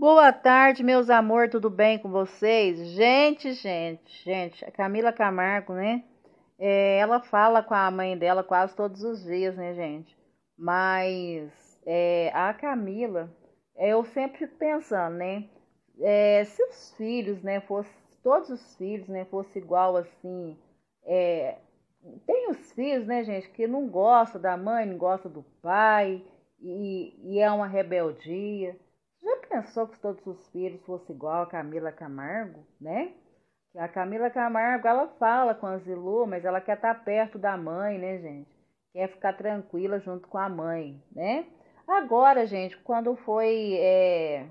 Boa tarde, meus amor, tudo bem com vocês? Gente, gente, gente, a Camila Camargo, né? É, ela fala com a mãe dela quase todos os dias, né, gente? Mas é, a Camila, é, eu sempre fico pensando, né? É, se os filhos, né, fosse, todos os filhos, né, fosse igual assim, é, tem os filhos, né, gente, que não gosta da mãe, não gosta do pai e, e é uma rebeldia. Já pensou que todos os filhos fossem igual a Camila Camargo, né? A Camila Camargo, ela fala com a Zilu, mas ela quer estar tá perto da mãe, né, gente? Quer ficar tranquila junto com a mãe, né? Agora, gente, quando foi. É...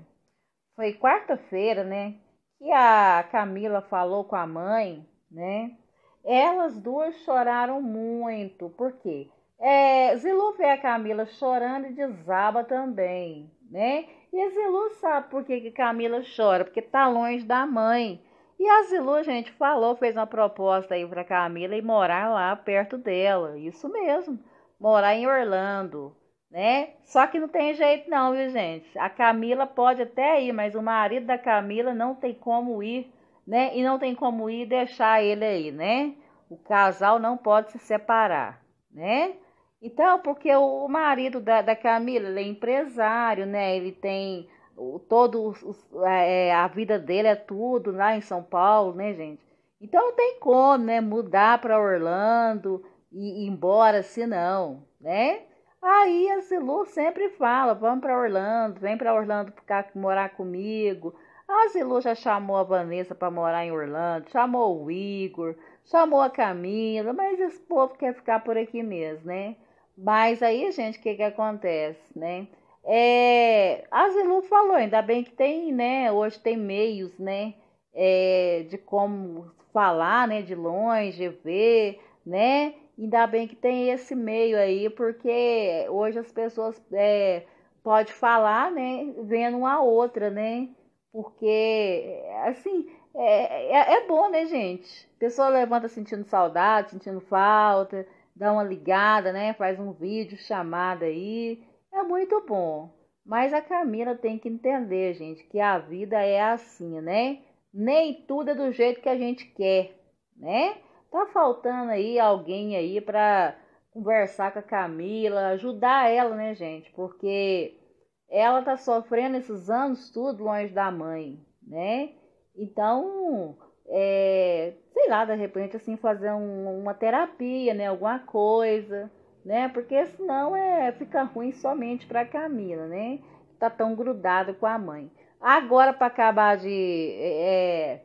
Foi quarta-feira, né? Que a Camila falou com a mãe, né? Elas duas choraram muito. Por quê? É, Zilu vê a Camila chorando e desaba também, né? E a Zilu sabe por que, que Camila chora, porque tá longe da mãe. E a Zilu, gente, falou, fez uma proposta aí para Camila e morar lá perto dela. Isso mesmo, morar em Orlando, né? Só que não tem jeito não, viu, gente? A Camila pode até ir, mas o marido da Camila não tem como ir, né? E não tem como ir deixar ele aí, né? O casal não pode se separar, né? Então, porque o marido da, da Camila, ele é empresário, né? Ele tem o, todo os, é, é, a vida dele é tudo lá em São Paulo, né, gente? Então não tem como, né, mudar para Orlando e ir embora se não, né? Aí a Zilu sempre fala, vamos para Orlando, vem para Orlando ficar morar comigo. A Zilu já chamou a Vanessa para morar em Orlando, chamou o Igor, chamou a Camila, mas esse povo quer ficar por aqui mesmo, né? Mas aí, gente, o que, que acontece, né? É, a Zilu falou, ainda bem que tem, né? Hoje tem meios, né? É, de como falar, né? De longe, ver, né? Ainda bem que tem esse meio aí, porque hoje as pessoas é, pode falar, né? Vendo uma a outra, né? Porque, assim, é, é, é bom, né, gente? A pessoa levanta sentindo saudade, sentindo falta dá uma ligada, né? Faz um vídeo chamada aí. É muito bom. Mas a Camila tem que entender, gente, que a vida é assim, né? Nem tudo é do jeito que a gente quer, né? Tá faltando aí alguém aí para conversar com a Camila, ajudar ela, né, gente? Porque ela tá sofrendo esses anos tudo longe da mãe, né? Então, é, lá, de repente, assim, fazer um, uma terapia, né? Alguma coisa, né? Porque senão é, fica ruim somente para Camila, né? Tá tão grudado com a mãe. Agora, para acabar de é, é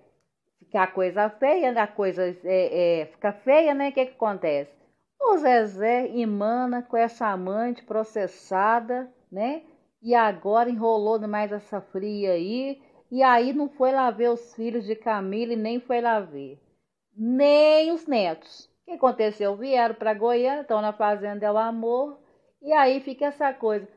ficar coisa feia, da coisa é, é, feia, né? O que, que acontece? O Zezé emana com essa amante processada, né? E agora enrolou mais essa fria aí. E aí não foi lá ver os filhos de Camila e nem foi lá ver nem os netos. O que aconteceu? Vieram para Goiânia, estão na fazenda o Amor, e aí fica essa coisa.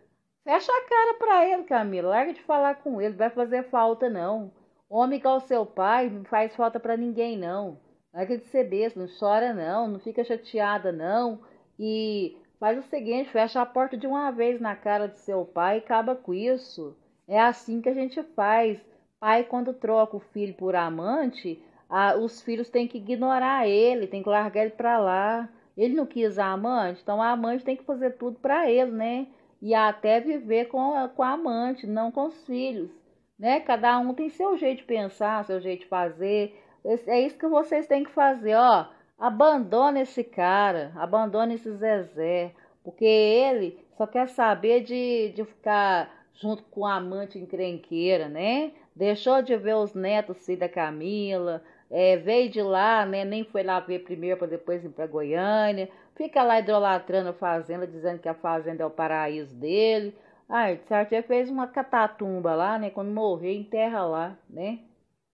Fecha a cara para ele, Camila. Larga de falar com ele, vai fazer falta não. Homem igual seu pai não faz falta para ninguém não. Larga de é ser besta, não chora não, não fica chateada não. E faz o seguinte, fecha a porta de uma vez na cara de seu pai e acaba com isso. É assim que a gente faz. Pai, quando troca o filho por amante, a, os filhos têm que ignorar ele, tem que largar ele para lá. Ele não quis a amante, então a amante tem que fazer tudo para ele, né? E até viver com, com a amante, não com os filhos, né? Cada um tem seu jeito de pensar, seu jeito de fazer. É isso que vocês têm que fazer, ó. Abandona esse cara, abandona esse Zezé, porque ele só quer saber de, de ficar junto com a amante encrenqueira, né? Deixou de ver os netos, filho da Camila, é, veio de lá, né, nem foi lá ver primeiro para depois ir para Goiânia, fica lá idolatrando a fazenda, dizendo que a fazenda é o paraíso dele. Ah, Sartre fez uma catatumba lá, né? Quando morrer, enterra lá, né?